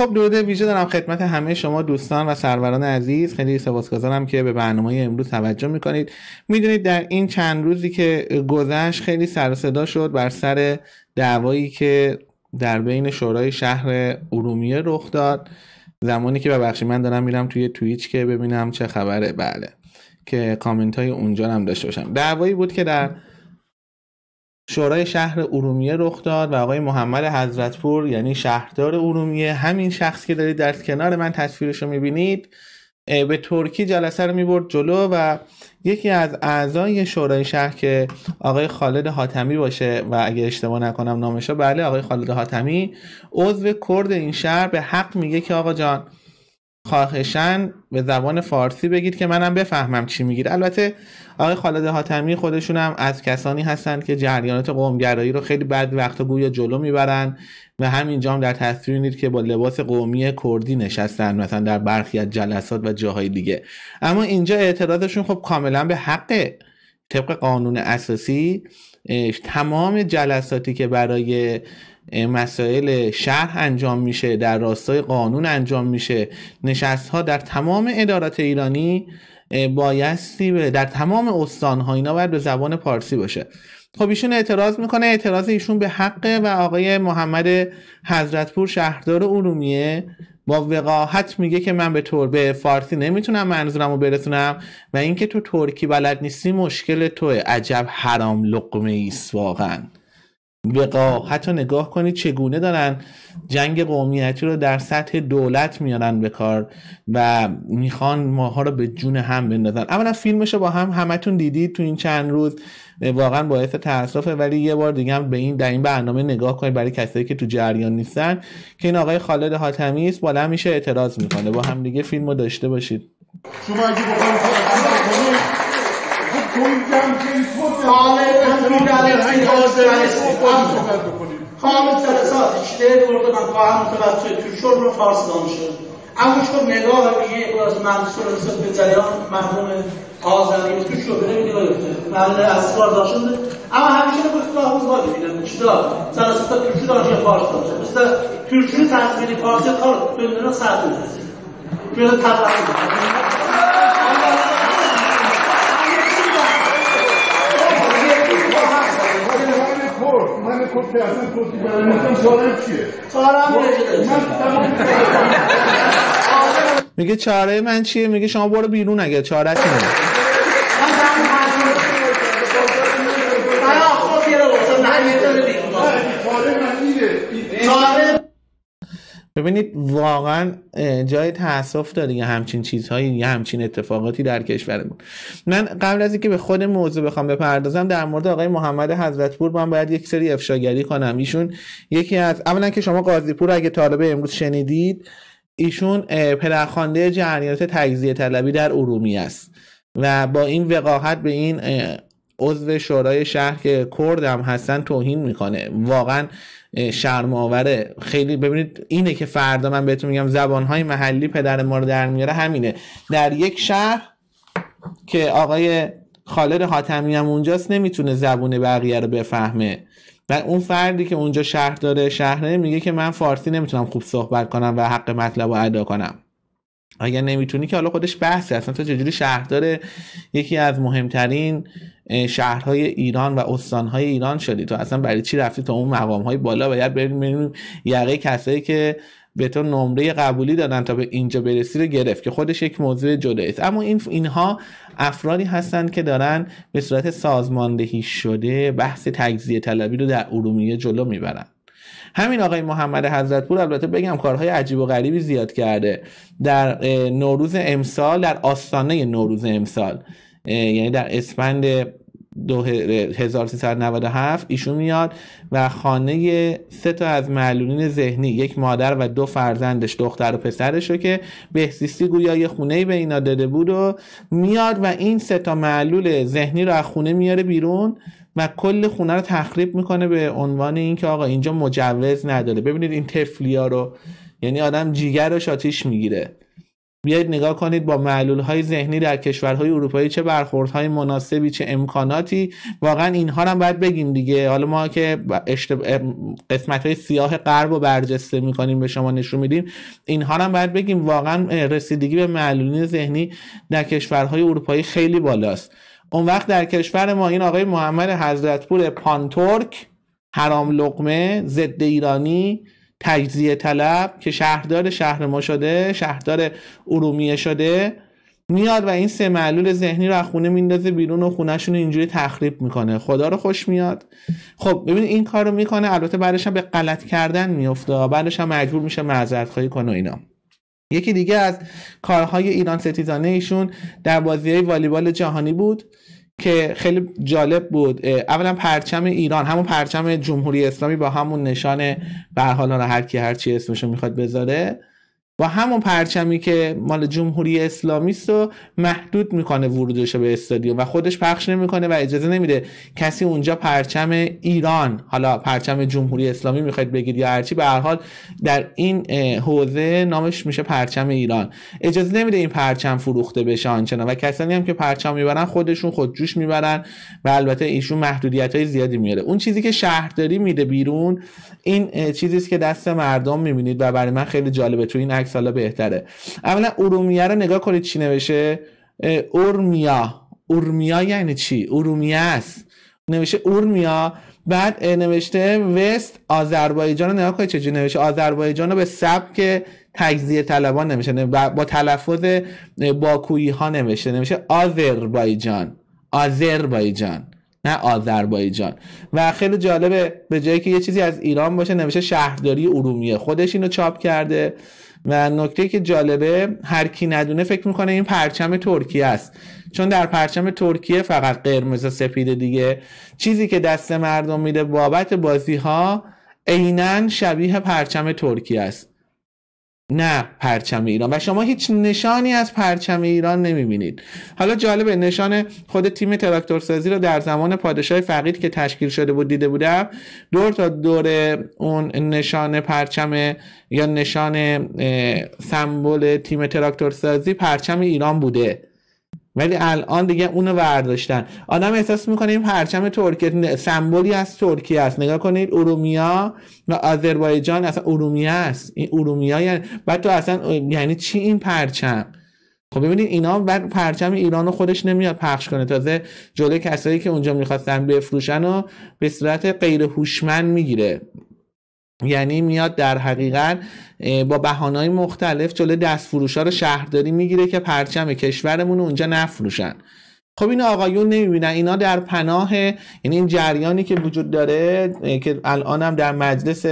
خب درود ویژه دارم خدمت همه شما دوستان و سروران عزیز خیلی سپاسگزارم که به برنامه امروز توجه میکنید میدونید در این چند روزی که گذشت خیلی سر صدا شد بر سر دعوایی که در بین شورای شهر ارومیه رخ داد زمانی که ببخشید من دارم میرم توی توییچ که ببینم چه خبره بله که کامنت های اونجا هم داشته باشم دعوایی بود که در شورای شهر ارومیه رخ داد و آقای محمد حضرتپور یعنی شهردار ارومیه همین شخص که دارید در کنار من تصویرش رو میبینید به ترکی جلسه رو میبرد جلو و یکی از اعضای شورای شهر که آقای خالد حاتمی باشه و اگه اشتباه نکنم نامشا بله آقای خالد حاتمی عضو کرد این شهر به حق میگه که آقا جان خواهشن به زبان فارسی بگید که منم بفهمم چی میگید البته آقای خالد حاتمی خودشون هم از کسانی هستند که جریانات قومگرایی رو خیلی بعد و گویا جلو میبرن و همینجا هم در تصویر میدید که با لباس قومی کردی نشستن مثلا در برخی از جلسات و جاهای دیگه اما اینجا اعتراضشون خب کاملا به حقه طبق قانون اساسی تمام جلساتی که برای مسائل شرح انجام میشه در راستای قانون انجام میشه نشست ها در تمام ادارات ایرانی بایستی در تمام استان ها اینا باید به زبان پارسی باشه خب ایشون اعتراض میکنه اعتراض ایشون به حقه و آقای محمد حضرتپور شهردار ارومیه با وقاحت میگه که من به طور به فارسی نمیتونم منظورم رو برسونم و اینکه تو ترکی بلد نیستی مشکل تو عجب حرام لقمه ایست واقعا وقاحت حتی نگاه کنید چگونه دارن جنگ قومیتی رو در سطح دولت میارن به کار و میخوان ماها رو به جون هم بندازن اولا فیلمش رو با هم همتون دیدید تو این چند روز واقعا باعث تاسفه ولی یه بار دیگه هم به این در این برنامه نگاه کنید برای کسایی که تو جریان نیستن که این آقای خالد حاتمی است بالا میشه اعتراض میکنه با هم دیگه فیلم رو داشته باشید خانم ترسا اشته برده من خواهم متوجه تو شغل فارس دانشه اما چون نگاه میگه از منصور نسبت به جریان مرحوم آزمی تو شبهه میگه گرفته بله اسرار داشته اما همیشه به اصطلاح اون باید میگن چیزا سراسر ترشی دانشه فارس داشته مثل ترشی تصویری فارسی کار ها سر بود جلو تبرک میگه چاره من چیه؟ میگه شما برو بیرون اگه چاره چیه؟ ببینید واقعا جای تاسف داره یه همچین چیزهایی یه همچین اتفاقاتی در کشورمون من قبل از اینکه به خود موضوع بخوام بپردازم در مورد آقای محمد پور من باید یک سری افشاگری کنم ایشون یکی از اولا که شما قاضی پور اگه طالب امروز شنیدید ایشون پدرخوانده جریانات تجزیه طلبی در ارومیه است و با این وقاحت به این عضو شورای شهر که هم هستن توهین میکنه واقعا شرم خیلی ببینید اینه که فردا من بهتون میگم زبانهای محلی پدر ما رو در میاره همینه در یک شهر که آقای خالد حاتمی هم اونجاست نمیتونه زبون بقیه رو بفهمه و اون فردی که اونجا شهر داره شهره میگه که من فارسی نمیتونم خوب صحبت کنم و حق مطلب رو ادا کنم اگر نمیتونی که حالا خودش بحثی اصلا تو چجوری شهردار یکی از مهمترین شهرهای ایران و استانهای ایران شدی تو اصلا برای چی رفتی تا اون مقامهای های بالا باید بریم یقه کسایی که به تو نمره قبولی دادن تا به اینجا برسی رو گرفت که خودش یک موضوع جدا است اما این اینها افرادی هستند که دارن به صورت سازماندهی شده بحث تجزیه طلبی رو در ارومیه جلو میبرن همین آقای محمد حضرتپور البته بگم کارهای عجیب و غریبی زیاد کرده در نوروز امسال در آستانه نوروز امسال یعنی در اسفند 1397 ایشون میاد و خانه سه تا از معلولین ذهنی یک مادر و دو فرزندش دختر و پسرش رو که بهزیستی گویا یه خونه به اینا داده بود و میاد و این سه تا معلول ذهنی رو از خونه میاره بیرون و کل خونه رو تخریب میکنه به عنوان اینکه آقا اینجا مجوز نداره ببینید این تفلیا رو یعنی آدم جیگر آتیش شاتیش میگیره بیاید نگاه کنید با معلول های ذهنی در کشورهای اروپایی چه برخوردهای مناسبی چه امکاناتی واقعا اینها هم باید بگیم دیگه حالا ما که اشتب... قسمت های سیاه غرب رو برجسته میکنیم به شما نشون میدیم اینها هم باید بگیم واقعا رسیدگی به معلولین ذهنی در کشورهای اروپایی خیلی بالاست اون وقت در کشور ما این آقای محمد حضرتپور پانتورک حرام لقمه ضد ایرانی تجزیه طلب که شهردار شهر ما شده شهردار ارومیه شده میاد و این سه معلول ذهنی رو از خونه میندازه بیرون و خونهشون اینجوری تخریب میکنه خدا رو خوش میاد خب ببینید این کار رو میکنه البته بعدش هم به غلط کردن میفته بعدش هم مجبور میشه معذرت خواهی کنه و اینا یکی دیگه از کارهای ایران ستیزانه ایشون در بازی والیبال جهانی بود که خیلی جالب بود اولا پرچم ایران همون پرچم جمهوری اسلامی با همون نشان به حال هر کی هر چی اسمشو میخواد بذاره با همون پرچمی که مال جمهوری اسلامی است و محدود میکنه ورودش به استادیوم و خودش پخش نمیکنه و اجازه نمیده کسی اونجا پرچم ایران حالا پرچم جمهوری اسلامی میخواید بگید یا هرچی به هر حال در این حوزه نامش میشه پرچم ایران اجازه نمیده این پرچم فروخته بشه آنچنان و کسانی هم که پرچم میبرن خودشون خودجوش میبرن و البته ایشون محدودیت های زیادی میاره اون چیزی که شهرداری میده بیرون این چیزی که دست مردم میبینید و برای من خیلی جالبه تو این سالا بهتره اولا ارومیه رو نگاه کنید چی نوشه اورمیا اورمیا یعنی چی ارومیه است نوشته اورمیا بعد نوشته وست آذربایجان رو نگاه کنید چجوری نوشته آذربایجان رو به سبک تجزیه طلبان نمیشه با تلفظ باکویی ها نوشته نمیشه آذربایجان آذربایجان نه آذربایجان و خیلی جالبه به جایی که یه چیزی از ایران باشه نوشته شهرداری ارومیه خودش اینو چاپ کرده و نکته که جالبه هر کی ندونه فکر میکنه این پرچم ترکیه است چون در پرچم ترکیه فقط قرمز و سفید دیگه چیزی که دست مردم میده بابت بازی ها عینا شبیه پرچم ترکیه است نه پرچم ایران و شما هیچ نشانی از پرچم ایران نمیبینید حالا جالبه نشان خود تیم سازی رو در زمان پادشاه فقید که تشکیل شده بود دیده بودم دور تا دور اون نشان پرچم یا نشان سمبل تیم سازی پرچم ایران بوده ولی الان دیگه اونو برداشتن آدم احساس این پرچم ترکیه سمبولی از ترکیه است نگاه کنید ارومیا و آذربایجان اصلا ارومیا است این ارومیا یعنی بعد تو اصلا یعنی چی این پرچم خب ببینید اینا بعد پرچم ایران خودش نمیاد پخش کنه تازه جلوی کسایی که اونجا میخواستن بفروشن و به صورت غیر هوشمند میگیره یعنی میاد در حقیقت با بهانهای مختلف جلو دستفروش ها رو شهرداری میگیره که پرچم کشورمون اونجا نفروشن خب این آقایون نمیبینن اینا در پناه یعنی این جریانی که وجود داره که الان هم در مجلس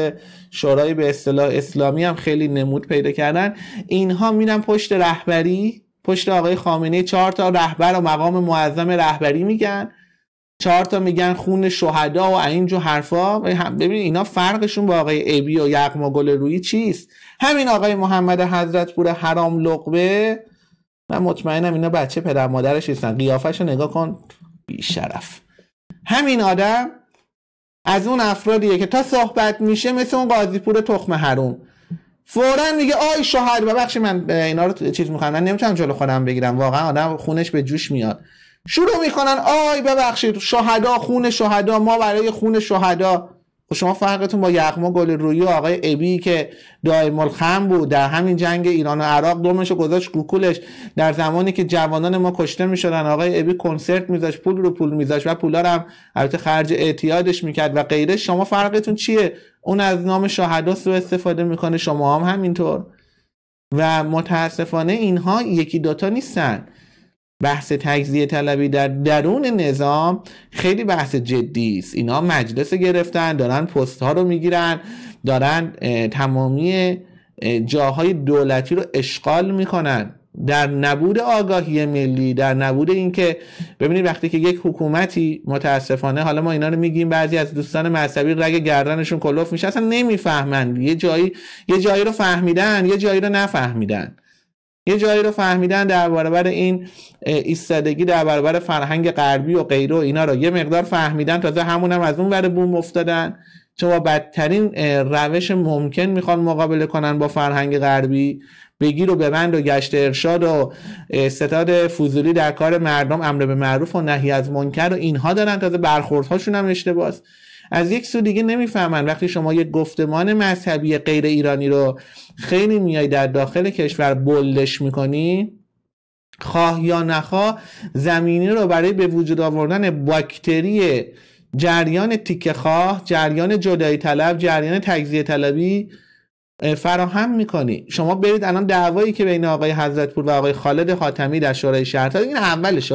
شورای به اصطلاح اسلامی هم خیلی نمود پیدا کردن اینها میرن پشت رهبری پشت آقای خامنه چهار تا رهبر و مقام معظم رهبری میگن چهار تا میگن خون شهدا و جو حرفا ببین اینا فرقشون با آقای ابی و یغما گل روی چیست همین آقای محمد حضرت پور حرام لقبه من مطمئنم اینا بچه پدر مادرش هستن قیافش رو نگاه کن بی شرف. همین آدم از اون افرادیه که تا صحبت میشه مثل اون پور تخم حروم فورا میگه آی شوهر ببخشید من اینا رو چیز میخوام من نمیتونم جلو خودم بگیرم واقعا آدم خونش به جوش میاد شروع میکنن آی ببخشید شهدا خون شهدا ما برای خون شهدا و خب شما فرقتون با یغما گل روی آقای ابی که دائم الخم بود در همین جنگ ایران و عراق دومش گذاشت کوکولش در زمانی که جوانان ما کشته میشدن آقای ابی کنسرت میذاشت پول رو پول میذاشت و پولا رو هم البته خرج اعتیادش میکرد و غیره شما فرقتون چیه اون از نام شهدا سوء استفاده میکنه شما هم همینطور و متاسفانه اینها یکی دوتا نیستن بحث تجزیه طلبی در درون نظام خیلی بحث جدی است اینا مجلس گرفتن دارن پست ها رو میگیرن دارن تمامی جاهای دولتی رو اشغال میکنن در نبود آگاهی ملی در نبود اینکه ببینید وقتی که یک حکومتی متاسفانه حالا ما اینا رو میگیم بعضی از دوستان مذهبی رگ گردنشون کلوف میشه اصلا نمیفهمن یه جایی یه جایی رو فهمیدن یه جایی رو نفهمیدن یه جایی رو فهمیدن در برابر این ایستادگی در برابر فرهنگ غربی و غیره و اینا رو یه مقدار فهمیدن تازه همون هم از اون ور بوم افتادن چون با بدترین روش ممکن میخوان مقابله کنن با فرهنگ غربی بگیر و ببند و گشت ارشاد و ستاد فضولی در کار مردم امر به معروف و نهی از منکر و اینها دارن تازه برخوردهاشون هم اشتباهه از یک سو دیگه نمیفهمن وقتی شما یک گفتمان مذهبی غیر ایرانی رو خیلی میای در داخل کشور بلدش میکنی خواه یا نخواه زمینی رو برای به وجود آوردن باکتری جریان تیکه خواه جریان جدایی طلب جریان تجزیه طلبی فراهم میکنی شما برید الان دعوایی که بین آقای پور و آقای خالد خاتمی در شورای شهر این اولش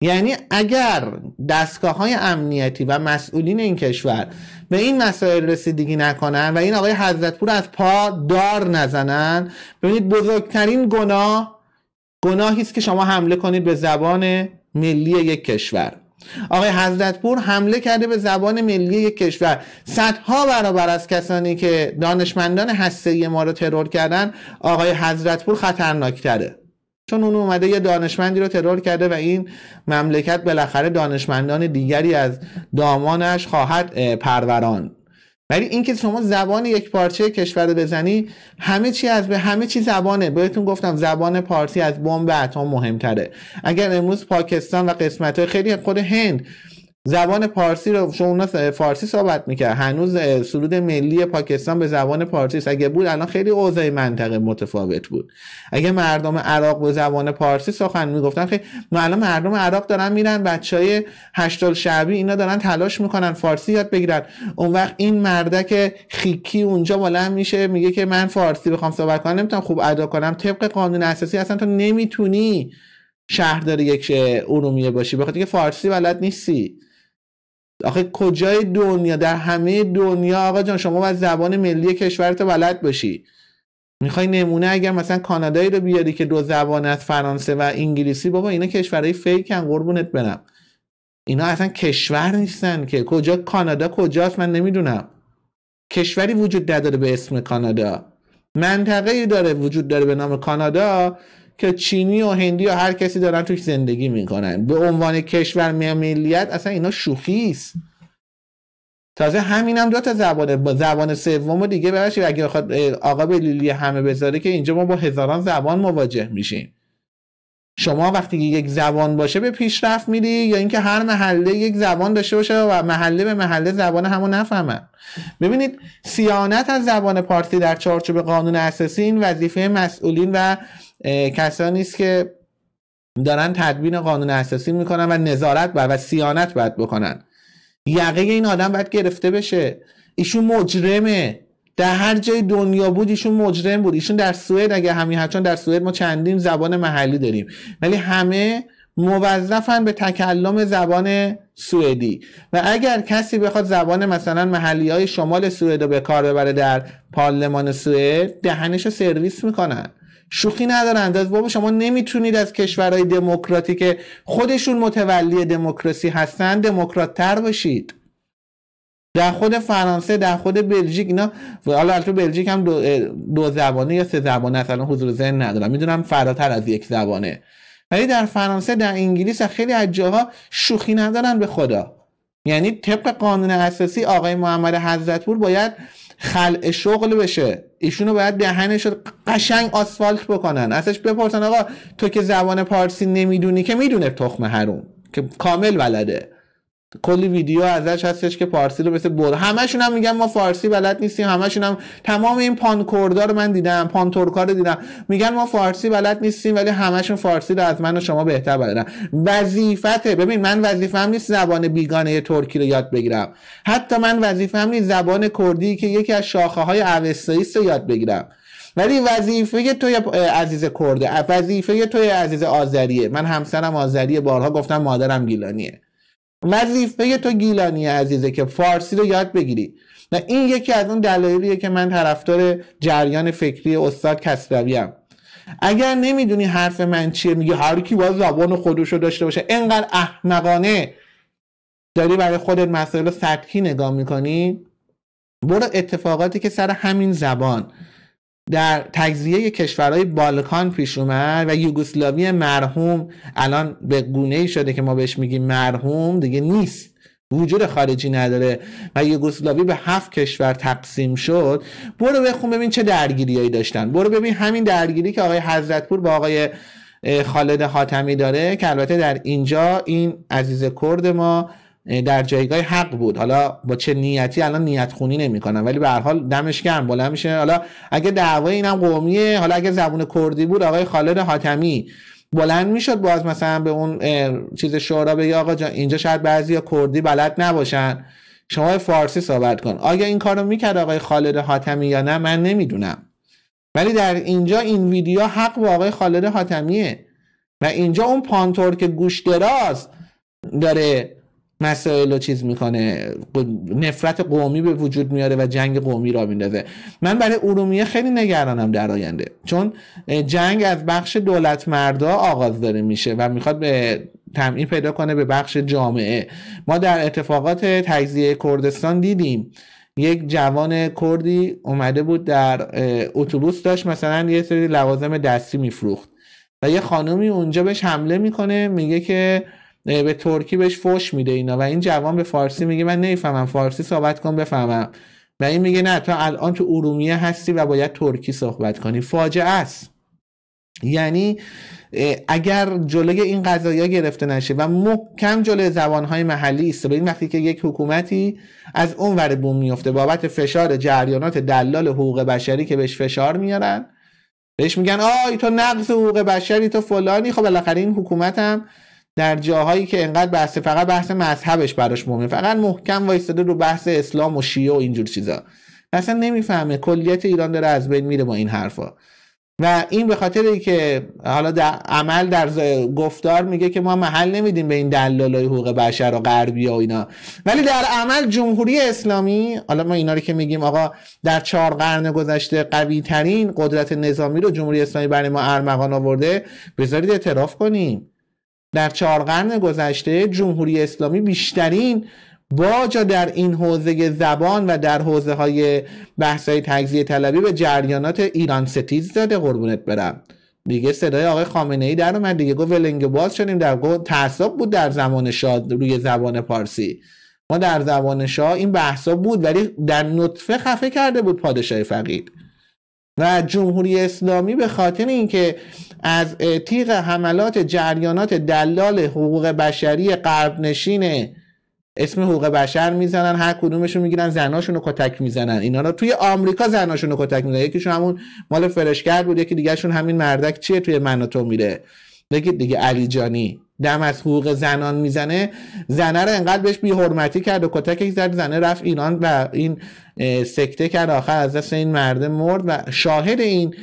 یعنی اگر دستگاه های امنیتی و مسئولین این کشور به این مسائل رسیدگی نکنن و این آقای پور از پا دار نزنن ببینید بزرگترین گناه گناهی است که شما حمله کنید به زبان ملی یک کشور آقای پور حمله کرده به زبان ملی یک کشور صدها برابر از کسانی که دانشمندان هسته ما رو ترور کردن آقای حضرتپور خطرناکتره چون اون اومده یه دانشمندی رو ترور کرده و این مملکت بالاخره دانشمندان دیگری از دامانش خواهد پروران ولی اینکه شما زبان یک پارچه کشور بزنی همه چی از به همه چی زبانه بهتون گفتم زبان پارسی از بمب اتم مهمتره اگر امروز پاکستان و قسمت خیلی خود هند زبان پارسی رو چون اونا فارسی صحبت میکرد هنوز سرود ملی پاکستان به زبان پارسی است اگه بود الان خیلی اوضاع منطقه متفاوت بود اگه مردم عراق به زبان پارسی سخن میگفتن خیلی الان مردم عراق دارن میرن بچهای هشتال شعبی اینا دارن تلاش میکنن فارسی یاد بگیرن اون وقت این مردک خیکی اونجا بالا میشه میگه که من فارسی بخوام صحبت کنم نمیتونم خوب ادا کنم طبق قانون اساسی اصلا تو نمیتونی شهردار یک ارومیه باشی بخاطر که فارسی بلد نیستی آخه کجای دنیا در همه دنیا آقا جان شما باید زبان ملی کشورتو بلد باشی میخوای نمونه اگر مثلا کانادایی رو بیاری که دو زبان از فرانسه و انگلیسی بابا اینا کشورهای فیکن قربونت برم اینا اصلا کشور نیستن که کجا کانادا کجاست من نمیدونم کشوری وجود نداره به اسم کانادا منطقه ای داره وجود داره به نام کانادا که چینی و هندی و هر کسی دارن توش زندگی میکنن به عنوان کشور ملیت اصلا اینا شوخی است تازه همینم هم دو تا زبانه زبان سوم و دیگه ببخشید اگه بخواد آقا به لیلی همه بذاره که اینجا ما با هزاران زبان مواجه میشیم شما وقتی یک زبان باشه به پیشرفت میری یا اینکه هر محله یک زبان داشته باشه و محله به محله زبان همو نفهمن ببینید سیانت از زبان پارسی در چارچوب قانون اساسی این وظیفه مسئولین و کسانی است که دارن تدوین قانون اساسی میکنن و نظارت بر و سیانت باید بکنن یقه این آدم باید گرفته بشه ایشون مجرمه در هر جای دنیا بود ایشون مجرم بود ایشون در سوئد اگه همین هرچون در سوئد ما چندین زبان محلی داریم ولی همه موظفن به تکلم زبان سوئدی و اگر کسی بخواد زبان مثلا محلی های شمال سوئد رو به کار ببره در پارلمان سوئد دهنش رو سرویس میکنن شوخی ندارند از بابا شما نمیتونید از کشورهای دموکراتی که خودشون متولی دموکراسی هستن دموکراتتر باشید در خود فرانسه در خود بلژیک اینا حالا البته بلژیک هم دو, زبانه یا سه زبانه اصلا حضور ذهن ندارم میدونم فراتر از یک زبانه ولی در فرانسه در انگلیس خیلی از جاها شوخی ندارن به خدا یعنی طبق قانون اساسی آقای محمد حضرتپور باید خلع شغل بشه ایشونو باید دهنش قشنگ آسفالت بکنن ازش بپرسن آقا تو که زبان پارسی نمیدونی که میدونه تخم هرون که کامل بلده کلی ویدیو ازش هستش که فارسی رو مثل بر همشون هم میگن ما فارسی بلد نیستیم همشون هم تمام این پانکوردا رو من دیدم پانتورکا رو دیدم میگن ما فارسی بلد نیستیم ولی همشون فارسی رو از من و شما بهتر بلدن وظیفته ببین من وظیفه‌ام نیست زبان بیگانه ترکی رو یاد بگیرم حتی من وظیفه‌ام نیست زبان کردی که یکی از شاخه های اوستایی رو یاد بگیرم ولی وظیفه توی عزیز کرده وظیفه توی عزیز آذریه من همسرم آذریه بارها گفتم مادرم گیلانیه وظیفه تو گیلانی عزیزه که فارسی رو یاد بگیری و این یکی از اون دلایلیه که من طرفدار جریان فکری استاد کسرویم اگر نمیدونی حرف من چیه میگه هر کی باید زبان خودش رو داشته باشه انقدر احمقانه داری برای خودت مسائل سطحی نگاه میکنی برو اتفاقاتی که سر همین زبان در تجزیه کشورهای بالکان پیش اومد و یوگسلاوی مرحوم الان به گونه ای شده که ما بهش میگیم مرحوم دیگه نیست وجود خارجی نداره و یوگسلاوی به هفت کشور تقسیم شد برو بخون ببین چه درگیریایی داشتن برو ببین همین درگیری که آقای حضرتپور با آقای خالد حاتمی داره که البته در اینجا این عزیز کرد ما یعنی در جایگاه حق بود حالا با چه نیتی الان نیت خونی کنم ولی به هر حال دمش گرم بالا میشه حالا اگه دعوای اینم قومیه حالا اگه زبون کردی بود آقای خالد حاتمی بلند میشد باز مثلا به اون چیز شورا بگی آقا جان اینجا شاید یا کردی بلد نباشن شما فارسی صحبت کن آیا این کارو میکرد آقای خالد حاتمی یا نه من نمیدونم ولی در اینجا این ویدیو حق با آقای خالد حاتمیه و اینجا اون پانتور که گوش دراز داره مسائل رو چیز میکنه نفرت قومی به وجود میاره و جنگ قومی را میندازه من برای ارومیه خیلی نگرانم در آینده چون جنگ از بخش دولت مردا آغاز داره میشه و میخواد به پیدا کنه به بخش جامعه ما در اتفاقات تجزیه کردستان دیدیم یک جوان کردی اومده بود در اتوبوس داشت مثلا یه سری لوازم دستی میفروخت و یه خانومی اونجا بهش حمله میکنه میگه که به ترکی بهش فوش میده اینا و این جوان به فارسی میگه من نمیفهمم فارسی صحبت کن بفهمم و این میگه نه تو الان تو ارومیه هستی و باید ترکی صحبت کنی فاجعه است یعنی اگر جلوی این ها گرفته نشه و محکم جلوی زبانهای محلی است به این وقتی که یک حکومتی از اون ور بوم میفته بابت فشار جریانات دلال حقوق بشری که بهش فشار میارن بهش میگن آی تو نقض حقوق بشری تو فلانی خب بالاخره این حکومت هم در جاهایی که انقدر بحث فقط بحث مذهبش براش مهمه فقط محکم وایستاده رو بحث اسلام و شیعه و اینجور چیزا اصلا نمیفهمه کلیت ایران داره از بین میره با این حرفا و این به خاطر که حالا در عمل در گفتار میگه که ما محل نمیدیم به این دلالای حقوق بشر و غربی و اینا ولی در عمل جمهوری اسلامی حالا ما اینا رو که میگیم آقا در چهار قرن گذشته قوی ترین قدرت نظامی رو جمهوری اسلامی برای ما ارمغان آورده بذارید اعتراف کنیم در چهار قرن گذشته جمهوری اسلامی بیشترین باجا در این حوزه زبان و در حوزه های بحث های تجزیه طلبی به جریانات ایران ستیز داده قربونت برم دیگه صدای آقای خامنه ای در اومد دیگه گفت ولنگ باز شدیم در تعصب بود در زمان شاه روی زبان پارسی ما در زبان شاه این بحثا بود ولی در نطفه خفه کرده بود پادشاه فقید و جمهوری اسلامی به خاطر اینکه از تیغ حملات جریانات دلال حقوق بشری غرب نشینه اسم حقوق بشر میزنن هر کدومشون میگیرن زناشون رو کتک میزنن اینا رو توی آمریکا زناشون رو کتک میزنن یکیشون همون مال فرشگرد بود یکی دیگهشون همین مردک چیه توی تو میره بگید دیگه علی جانی دم از حقوق زنان میزنه زنه رو انقدر بهش بیحرمتی کرد و کتکش زد زنه رفت ایران و این سکته کرد آخر از دست این مرده مرد و شاهد این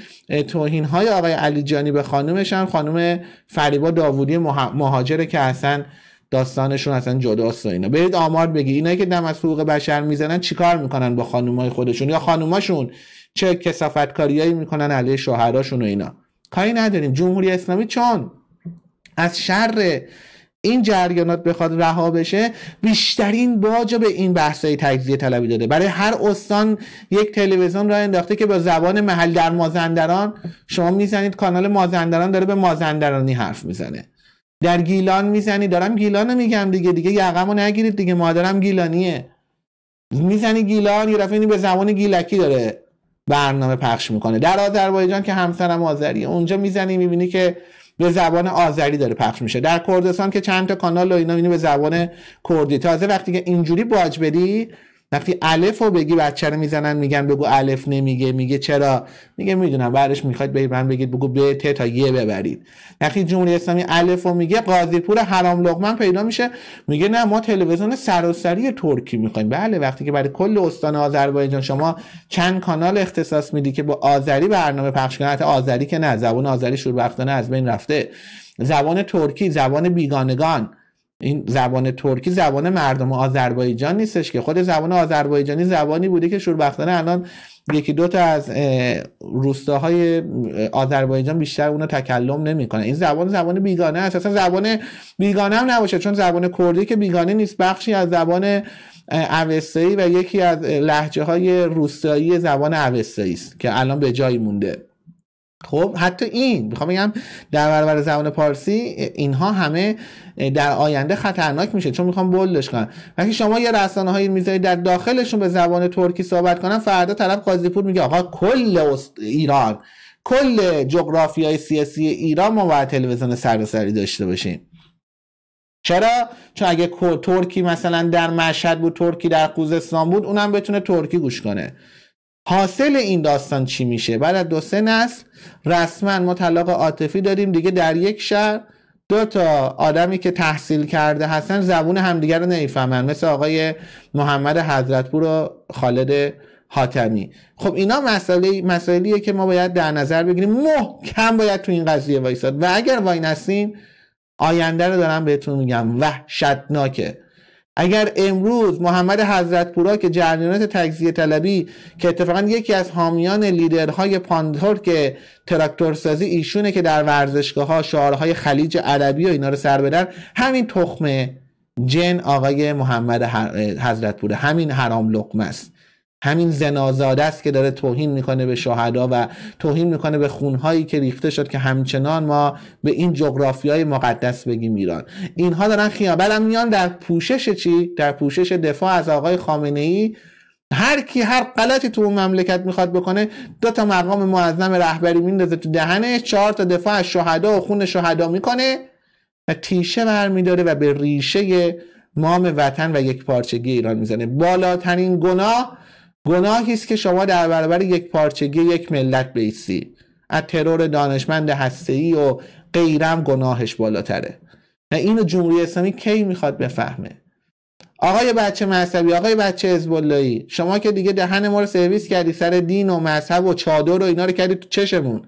توهین های آقای علیجانی به خانومش هم خانم فریبا داوودی مهاجره که اصلا داستانشون اصلا جداست و اینا برید آمار بگی اینایی که دم از حقوق بشر میزنن چیکار میکنن با خانومای خودشون یا خانوماشون چه کسافت میکنن علیه شوهراشون و اینا کاری نداریم جمهوری اسلامی چون از شر این جریانات بخواد رها بشه بیشترین باج به این بحثای تجزیه طلبی داده برای هر استان یک تلویزیون را انداخته که با زبان محل در مازندران شما میزنید کانال مازندران داره به مازندرانی حرف میزنه در گیلان میزنی دارم گیلان میگم دیگه دیگه یقمو نگیرید دیگه مادرم گیلانیه میزنی گیلان یه به زبان گیلکی داره برنامه پخش میکنه در آذربایجان که همسرم آذریه اونجا میزنی میبینی که به زبان آذری داره پخش میشه در کردستان که چند تا کانال و اینا به زبان کردی تازه وقتی که اینجوری باج بدی وقتی الف رو بگی بچه رو میزنن میگن بگو الف نمیگه میگه چرا میگه میدونم بعدش میخواید به من بگید بگو به ت تا یه ببرید وقتی جمهوری اسلامی الف رو میگه قاضی پور حرام لقمن پیدا میشه میگه نه ما تلویزیون سراسری ترکی میخوایم بله وقتی که برای کل استان آذربایجان شما چند کانال اختصاص میدی که با آذری برنامه پخش کنه آذری که نه زبان آذری شوربختانه از بین رفته زبان ترکی زبان بیگانگان این زبان ترکی زبان مردم آذربایجان نیستش که خود زبان آذربایجانی زبانی بوده که شوربختانه الان یکی دو تا از روستاهای آذربایجان بیشتر اونو تکلم نمیکنه این زبان زبان بیگانه است اصلا زبان بیگانه هم نباشه چون زبان کردی که بیگانه نیست بخشی از زبان اوستایی و یکی از لحجه های روستایی زبان اوستایی است که الان به جایی مونده خب حتی این میخوام بگم در برابر زبان پارسی اینها همه در آینده خطرناک میشه چون میخوام بولدش کنم وقتی شما یه رسانه هایی میذارید در داخلشون به زبان ترکی صحبت کنن فردا طرف قاضی پور میگه آقا کل ایران کل جغرافیای سیاسی ایران ما باید تلویزیون سراسری داشته باشیم چرا چون اگه ترکی مثلا در مشهد بود ترکی در خوزستان بود اونم بتونه ترکی گوش کنه حاصل این داستان چی میشه بعد از دو سه نسل رسما ما طلاق عاطفی داریم دیگه در یک شهر دو تا آدمی که تحصیل کرده هستن زبون همدیگر رو نمیفهمن مثل آقای محمد حضرتپور و خالد حاتمی خب اینا مسئله مسائلیه که ما باید در نظر بگیریم محکم باید تو این قضیه وایساد و اگر وای نسیم آینده رو دارم بهتون میگم وحشتناکه اگر امروز محمد حضرت پورا که جریانات تجزیه طلبی که اتفاقا یکی از حامیان لیدرهای پاندور که سازی ایشونه که در ورزشگاه ها شعارهای خلیج عربی و اینا رو سر بدن همین تخمه جن آقای محمد حضرت حضرتپوره همین حرام لقمه است همین زنازاده است که داره توهین میکنه به شهدا و توهین میکنه به خونهایی که ریخته شد که همچنان ما به این های مقدس بگیم ایران اینها دارن خیابل هم میان در پوشش چی در پوشش دفاع از آقای خامنه ای هر کی هر غلطی تو اون مملکت میخواد بکنه دو تا مقام معظم رهبری میندازه تو دهنش چهار تا دفاع از شهدا و خون شهدا میکنه و تیشه برمیداره و به ریشه مام وطن و یک پارچگی ایران میزنه بالاترین گناه گناهی است که شما در برابر یک پارچگی یک ملت بیسی از ترور دانشمند هسته‌ای و غیرم گناهش بالاتره نه این جمهوری اسلامی کی میخواد بفهمه آقای بچه مذهبی آقای بچه ازبالایی شما که دیگه دهن ما رو سرویس کردی سر دین و مذهب و چادر و اینا رو کردی تو چشمون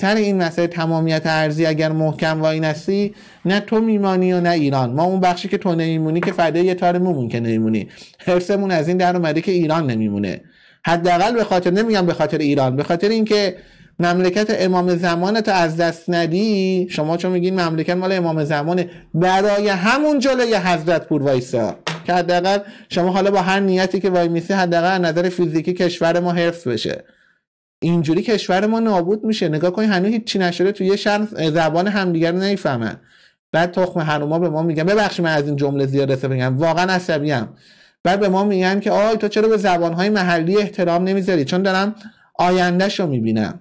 سر این مسئله تمامیت ارزی اگر محکم وای نستی نه تو میمانی و نه ایران ما اون بخشی که تو نمیمونی که فدای یه تار مومون که نمیمونی حرسمون از این در اومده که ایران نمیمونه حداقل به خاطر نمیگم به خاطر ایران به خاطر اینکه مملکت امام زمان تو از دست ندی شما چون میگین مملکت مال امام زمانه برای همون جلوی حضرت پور وایسا که حداقل شما حالا با هر نیتی که وای میسی حداقل نظر فیزیکی کشور ما حفظ بشه اینجوری کشور ما نابود میشه نگاه کنید هنوز چی نشده تو یه شهر زبان همدیگر نمیفهمن بعد تخم هنوما به ما میگن ببخشید من از این جمله زیاد استفاده میگم واقعا عصبیم بعد به ما میگن که آی تو چرا به زبانهای محلی احترام نمیذاری چون دارم آیندهشو رو میبینم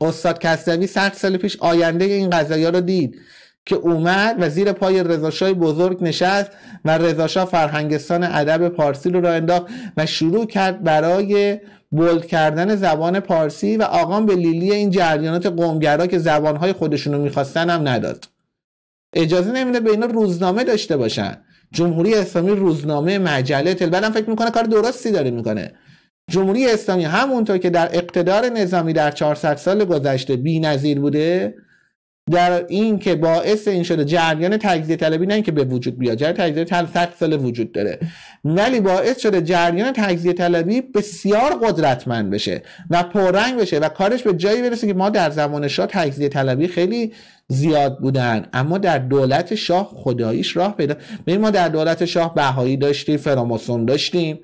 استاد کسروی 100 سال پیش آینده این قضایی رو دید که اومد و زیر پای رضاشاه بزرگ نشست و رضاشاه فرهنگستان ادب پارسی رو را انداخت و شروع کرد برای بولد کردن زبان پارسی و آقام به لیلی این جریانات قومگرا که زبانهای خودشونو میخواستن هم نداد اجازه نمیده به اینا روزنامه داشته باشن جمهوری اسلامی روزنامه مجله تل فکر میکنه کار درستی داره میکنه جمهوری اسلامی همونطور که در اقتدار نظامی در 400 سال گذشته بی‌نظیر بوده در این که باعث این شده جریان تجزیه طلبی نه که به وجود بیاد جریان تجزیه طلب 100 سال وجود داره ولی باعث شده جریان تجزیه طلبی بسیار قدرتمند بشه و پررنگ بشه و کارش به جایی برسه که ما در زمان شاه تجزیه طلبی خیلی زیاد بودن اما در دولت شاه خداییش راه پیدا ببین ما در دولت شاه بهایی داشتیم فراماسون داشتیم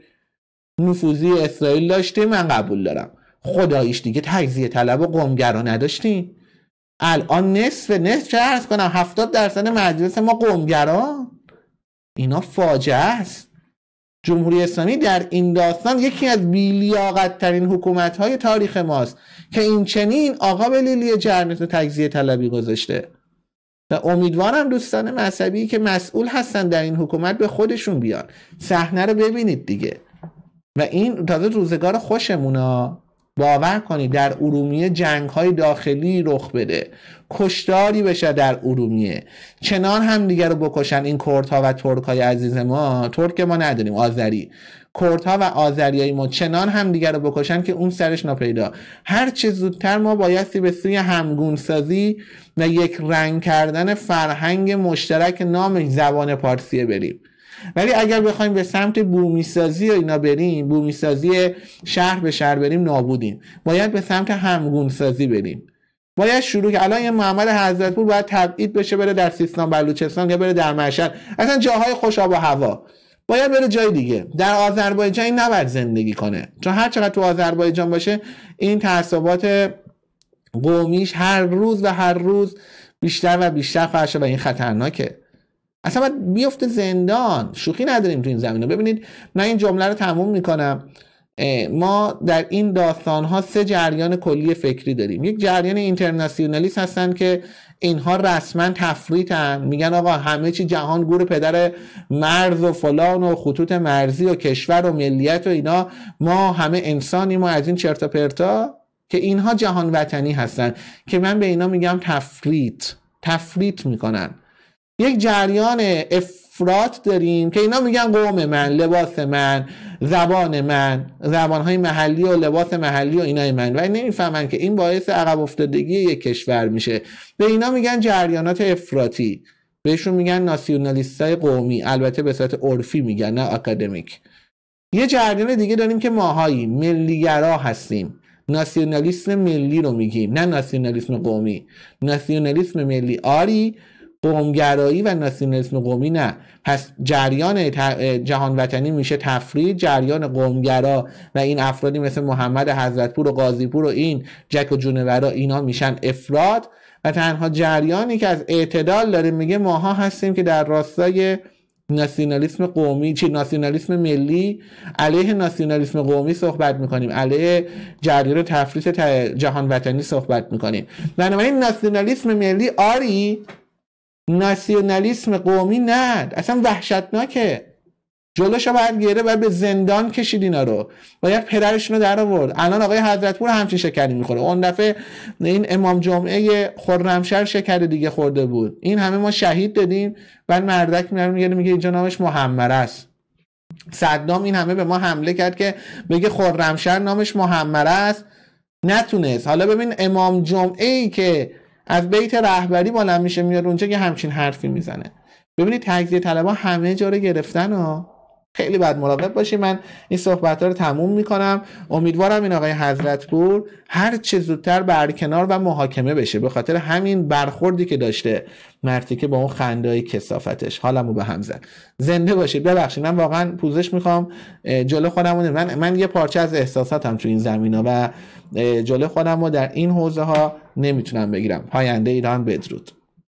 نفوذی اسرائیل داشتیم من قبول دارم خداییش دیگه تجزیه طلب و قمگرا نداشتیم الان نصف نصف چه ارز کنم هفتاد درصد مجلس ما قومگران اینا فاجعه است جمهوری اسلامی در این داستان یکی از بیلیاقت ترین حکومت های تاریخ ماست که این چنین آقا به لیلی و تجزیه طلبی گذاشته و امیدوارم دوستان مذهبی که مسئول هستن در این حکومت به خودشون بیان صحنه رو ببینید دیگه و این تازه روزگار خوشمونه باور کنید در ارومیه جنگ های داخلی رخ بده کشتاری بشه در ارومیه چنان هم دیگر رو بکشن این کردها و ترک های عزیز ما ترک ما نداریم آذری کردها و آذریای ما چنان هم دیگر رو بکشن که اون سرش ناپیدا هر چه زودتر ما بایستی به سوی همگون سازی و یک رنگ کردن فرهنگ مشترک نام زبان پارسیه بریم ولی اگر بخوایم به سمت بومی سازی و اینا بریم بومی سازی شهر به شهر بریم نابودیم باید به سمت همگون سازی بریم باید شروع که الان یه محمد حضرتپور باید تبعید بشه بره در سیستان بلوچستان یا بره در مشهد اصلا جاهای خوش و هوا باید بره جای دیگه در آذربایجان این نباید زندگی کنه چون هر چقدر تو آذربایجان باشه این تعصبات قومیش هر روز و هر روز بیشتر و بیشتر فرشه و این خطرناکه اصلا باید بیفته زندان شوخی نداریم تو این زمینه ببینید من این جمله رو تموم میکنم ما در این داستان ها سه جریان کلی فکری داریم یک جریان اینترناسیونالیست هستن که اینها رسما تفریطن میگن آقا همه چی جهان گور پدر مرز و فلان و خطوط مرزی و کشور و ملیت و اینا ما همه انسانی ما از این چرتا پرتا که اینها جهان وطنی هستن که من به اینا میگم تفریط تفریط میکنن یک جریان افراط داریم که اینا میگن قوم من لباس من زبان من زبانهای محلی و لباس محلی و اینای من و نمیفهمن که این باعث عقب افتادگی یک کشور میشه به اینا میگن جریانات افراطی بهشون میگن های قومی البته به صورت عرفی میگن نه اکادمیک یه جریان دیگه داریم که ماهایی ملیگرا هستیم ناسیونالیسم ملی رو میگیم نه ناسیونالیسم قومی ناسیونالیسم ملی آری قومگرایی و ناسیونالیسم قومی نه پس جریان جهان وطنی میشه تفرید جریان قومگرا و این افرادی مثل محمد حضرتپور و قاضیپور و این جک و جونورا اینا میشن افراد و تنها جریانی که از اعتدال داره میگه ماها هستیم که در راستای ناسیونالیسم قومی چی ناسیونالیسم ملی علیه ناسیونالیسم قومی صحبت میکنیم علیه جریان تفریط جهان وطنی صحبت میکنیم بنابراین ناسیونالیسم ملی آری ناسیونالیسم قومی نه اصلا وحشتناکه جلوش باید گیره و به زندان کشید اینا رو باید پدرشون رو در آورد الان آقای حضرت پور همچین شکری میخوره اون دفعه این امام جمعه خرمشهر شکر دیگه خورده بود این همه ما شهید دادیم بعد مردک میره میگه میگه اینجا نامش محمر است صدام این همه به ما حمله کرد که بگه خرمشهر نامش محمر است نتونست حالا ببین امام جمعه ای که از بیت رهبری بلند میشه میاد اونجا که همچین حرفی میزنه ببینید تجزیه طلبا همه جا رو گرفتن ها خیلی بد مراقب باشی من این صحبت رو تموم میکنم امیدوارم این آقای پور هر چه زودتر برکنار و محاکمه بشه به خاطر همین برخوردی که داشته مرتی که با اون خندای کسافتش حالمو به هم زد زنده باشید ببخشید من واقعا پوزش میخوام جلو خودمونه من من یه پارچه از احساساتم تو این زمینا و جلو خودم رو در این حوزه ها نمیتونم بگیرم پاینده ایران بدرود